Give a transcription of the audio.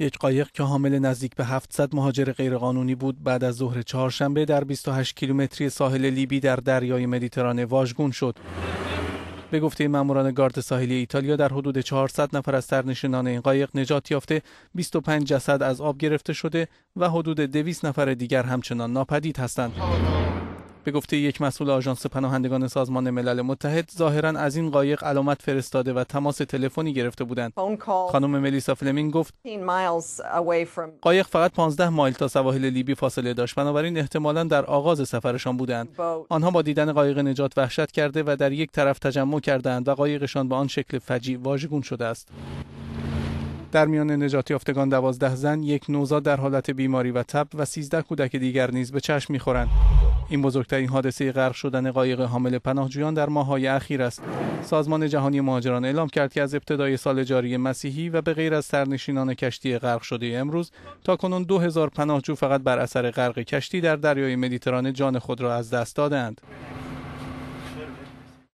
یک قایق که حامل نزدیک به 700 مهاجر غیرقانونی بود بعد از ظهر چهارشنبه در 28 کیلومتری ساحل لیبی در دریای مدیترانه واژگون شد. به گفته ماموران گارد ساحلی ایتالیا در حدود 400 نفر از سرنشینان این قایق نجات یافته 25 جسد از آب گرفته شده و حدود 200 نفر دیگر همچنان ناپدید هستند به گفته یک مسئول آژانس پناهندگان سازمان ملل متحد ظاهرا از این قایق علامت فرستاده و تماس تلفنی گرفته بودند خانم ملیسا فلمینگ گفت قایق فقط 15 مایل تا سواحل لیبی فاصله داشت بنابراین احتمالا در آغاز سفرشان بودند آنها با دیدن قایق نجات وحشت کرده و در یک طرف تجمع کردند و قایقشان به آن شکل فجیع واژگون شده است در میان نجات یافتگان دوازده زن یک نوزاد در حالت بیماری و تب و سیزده کودک دیگر نیز به چشم میخورند این بزرگترین حادثه غرق شدن قایق حامل پناهجویان در ماههای اخیر است سازمان جهانی مهاجران اعلام کرد که از ابتدای سال جاری مسیحی و به غیر از سرنشینان کشتی غرق شده امروز تا کنون 2000 پناهجو فقط بر اثر غرق کشتی در دریای مدیترانه جان خود را از دست دادند